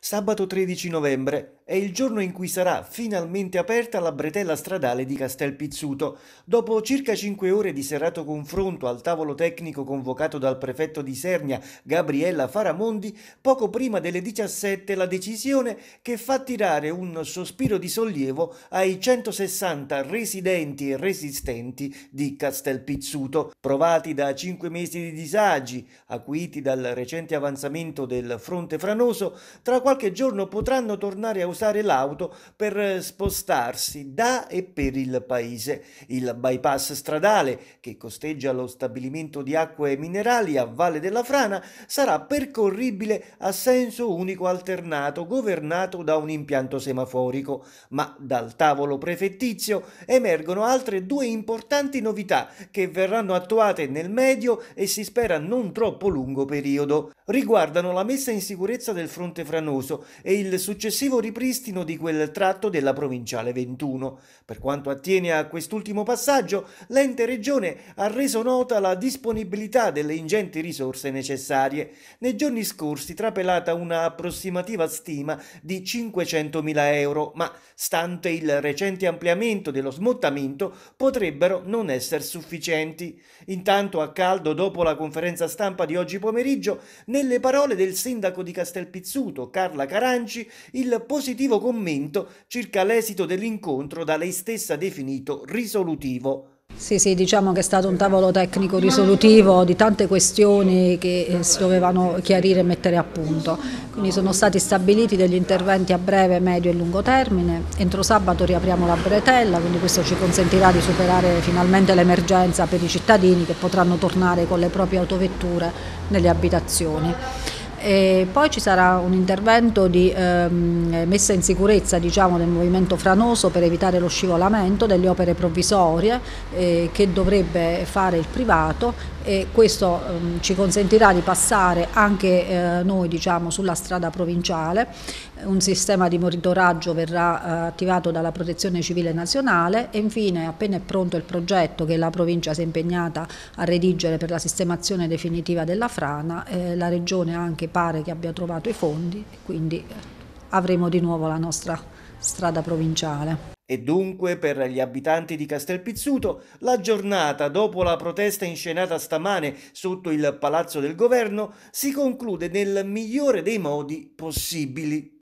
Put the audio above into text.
Sabato 13 novembre è il giorno in cui sarà finalmente aperta la bretella stradale di Castel Pizzuto. Dopo circa 5 ore di serrato confronto al tavolo tecnico convocato dal prefetto di Sernia Gabriella Faramondi, poco prima delle 17 la decisione che fa tirare un sospiro di sollievo ai 160 residenti e resistenti di Castel Pizzuto, provati da 5 mesi di disagi, acuiti dal recente avanzamento del fronte franoso, tra qualche giorno potranno tornare a usare l'auto per eh, spostarsi da e per il paese. Il bypass stradale che costeggia lo stabilimento di acque minerali a Valle della Frana sarà percorribile a senso unico alternato governato da un impianto semaforico, ma dal tavolo prefettizio emergono altre due importanti novità che verranno attuate nel medio e si spera non troppo lungo periodo. Riguardano la messa in sicurezza del fronte franoso Caruso e il successivo ripristino di quel tratto della provinciale 21. Per quanto attiene a quest'ultimo passaggio, l'ente regione ha reso nota la disponibilità delle ingenti risorse necessarie. Nei giorni scorsi trapelata una approssimativa stima di 500.000 euro, ma stante il recente ampliamento dello smottamento potrebbero non essere sufficienti. Intanto a caldo dopo la conferenza stampa di oggi pomeriggio, nelle parole del sindaco di Castelpizzuto, Carlo Carla Caranci il positivo commento circa l'esito dell'incontro da lei stessa definito risolutivo. Sì, sì, diciamo che è stato un tavolo tecnico risolutivo di tante questioni che eh, si dovevano chiarire e mettere a punto. Quindi sono stati stabiliti degli interventi a breve, medio e lungo termine. Entro sabato riapriamo la bretella, quindi questo ci consentirà di superare finalmente l'emergenza per i cittadini che potranno tornare con le proprie autovetture nelle abitazioni. E poi ci sarà un intervento di ehm, messa in sicurezza diciamo, del movimento franoso per evitare lo scivolamento delle opere provvisorie eh, che dovrebbe fare il privato e questo ehm, ci consentirà di passare anche eh, noi diciamo, sulla strada provinciale, un sistema di monitoraggio verrà eh, attivato dalla Protezione Civile Nazionale e infine appena è pronto il progetto che la provincia si è impegnata a redigere per la sistemazione definitiva della frana, eh, la regione anche pare che abbia trovato i fondi e quindi eh, avremo di nuovo la nostra strada provinciale. E dunque, per gli abitanti di Castelpizzuto, la giornata dopo la protesta inscenata stamane sotto il Palazzo del Governo si conclude nel migliore dei modi possibili.